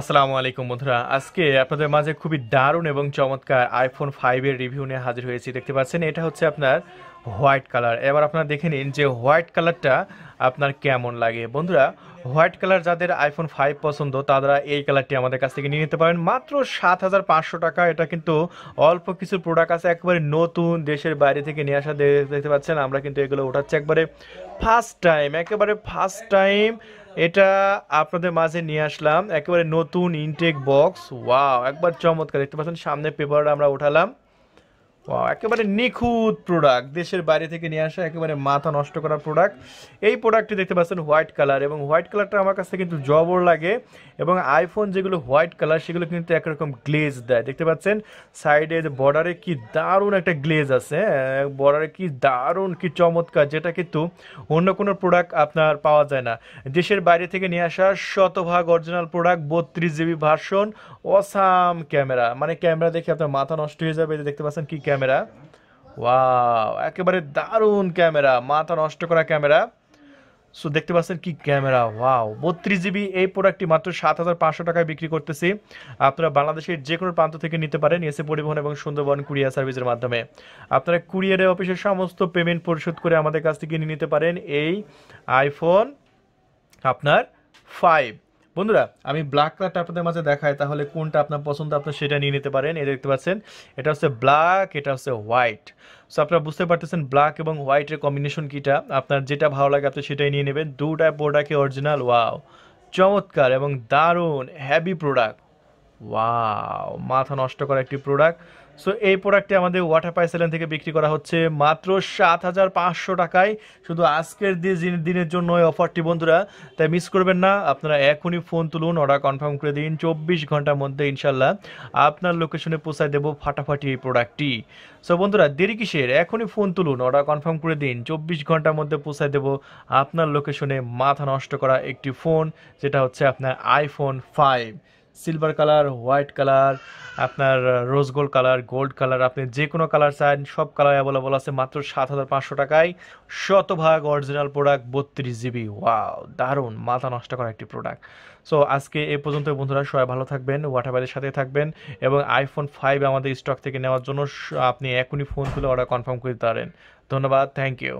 আসসালামু আলাইকুম বন্ধুরা আজকে আপনাদের মাঝে খুবই দারুণ এবং চমৎকার আইফোন ফাইভের রিভিউ নিয়ে হাজির হয়েছি দেখতে পাচ্ছেন এটা হচ্ছে আপনার হোয়াইট কালার এবার আপনারা দেখে নিন যে হোয়াইট কালারটা আপনার কেমন লাগে বন্ধুরা হোয়াইট কালার যাদের আইফোন ফাইভ পছন্দ তারা এই কালারটি আমাদের কাছ থেকে নিয়ে নিতে পারেন মাত্র সাত হাজার পাঁচশো টাকা এটা কিন্তু অল্প কিছু প্রোডাক্ট আছে একবারে নতুন দেশের বাইরে থেকে নিয়ে আসা দেখতে পাচ্ছেন আমরা কিন্তু এগুলো ওঠাচ্ছি একবারে ফার্স্ট টাইম একেবারে ফার্স্ট টাইম এটা আপনাদের মাঝে নিয়ে আসলাম একেবারে নতুন ইনটেক বক্স ওয়াও একবার চমৎকার দেখতে পাচ্ছেন সামনে পেপারটা আমরা উঠালাম একেবারে নিখুঁত প্রোডাক্ট দেশের বাইরে থেকে নিয়ে আসা একেবারে মাথা নষ্ট করা প্রোডাক্ট এই প্রোডাক্টটি দেখতে পাচ্ছেন হোয়াইট কালার এবং হোয়াইট কালারটা আমার কাছে কিন্তু জবর লাগে এবং আইফোন যেগুলো হোয়াইট কালার সেগুলো কিন্তু একরকম গ্লেজ দেয় দেখতে পাচ্ছেন সাইডে বর্ডারে কি দারুণ একটা গ্লেজ আছে বর্ডারে হ্যাঁ? কি দারুণ কি চমৎকার যেটা কিন্তু অন্য কোনো প্রোডাক্ট আপনার পাওয়া যায় না দেশের বাইরে থেকে নিয়ে আসা শতভাগ অরিজিনাল প্রোডাক্ট বত্রিশ জিবি ভার্সন অসাম ক্যামেরা মানে ক্যামেরা দেখে আপনার মাথা নষ্ট হয়ে যাবে দেখতে পাচ্ছেন কি ক্যামেরা ক্যামেরা ওয়াও একেবারে দারুণ ক্যামেরা মাথা নষ্ট করা ক্যামেরা সো দেখতে পাচ্ছেন কি ক্যামেরা ওয়াও বত্রিশ জিবি এই প্রোডাক্টটি মাত্র সাত হাজার পাঁচশো টাকায় বিক্রি করতেছি আপনারা বাংলাদেশের যে কোনো প্রান্ত থেকে নিতে পারেন এসে পরিবহন এবং সুন্দরবন কুরিয়ার সার্ভিসের মাধ্যমে আপনারা কুরিয়ারের অফিসের সমস্ত পেমেন্ট পরিশোধ করে আমাদের কাছ থেকে নিয়ে নিতে পারেন এই আইফোন আপনার ফাইভ বন্ধুরা আমি ব্ল্যাক কালারটা আপনাদের মাঝে দেখায় তাহলে কোনটা আপনার পছন্দ আপনি সেটা নিয়ে নিতে পারেন এই দেখতে পাচ্ছেন এটা হচ্ছে ব্ল্যাক এটা হচ্ছে হোয়াইট সো আপনারা বুঝতে পারতেছেন ব্ল্যাক এবং হোয়াইটের কম্বিনেশন কীটা আপনার যেটা ভালো লাগে আপনি সেটাই নিয়ে নেবেন দুটা প্রোডাক্টই অরিজিনাল ওয়াও চমৎকার এবং দারুণ হ্যাভি প্রোডাক্ট ওয়াও মাথা নষ্ট করা একটি প্রোডাক্ট সো এই প্রোডাক্টটি আমাদের ওয়াটার পাইপ সেলেন থেকে বিক্রি করা হচ্ছে মাত্র সাত হাজার পাঁচশো টাকায় শুধু আজকের দিনের জন্য ওই অফারটি বন্ধুরা তাই মিস করবেন না আপনারা এখনই ফোন তুলুন অর্ডার কনফার্ম করে দিন চব্বিশ ঘন্টার মধ্যে ইনশাল্লাহ আপনার লোকেশনে পৌঁছায় দেবো ফাটাফাটি এই প্রোডাক্টটি সো বন্ধুরা দেরি কিসের এখনই ফোন তুলুন অর্ডার কনফার্ম করে দিন চব্বিশ ঘন্টার মধ্যে পৌঁছায় দেবো আপনার লোকেশনে মাথা নষ্ট করা একটি ফোন যেটা হচ্ছে আপনার iPhone five silver colour white colour আপনার rose gold colour gold colour আপনি যে কোনো কালার চান সব কালার অ্যাভেলেবল আছে মাত্র সাত হাজার পাঁচশো টাকায় শতভাগ অরিজিনাল প্রোডাক্ট বত্রিশ জিবি ওয়াও দারুণ মাথা নষ্ট করা একটি প্রোডাক্ট সো আজকে এ পর্যন্ত বন্ধুরা সবাই ভালো থাকবেন ওয়াটাবাইদের সাথে থাকবেন এবং আইফোন ফাইভ আমাদের স্টক থেকে নেওয়ার জন্য আপনি এখনই ফোন তুলে অর্ডার কনফার্ম করতে পারেন ধন্যবাদ থ্যাংক ইউ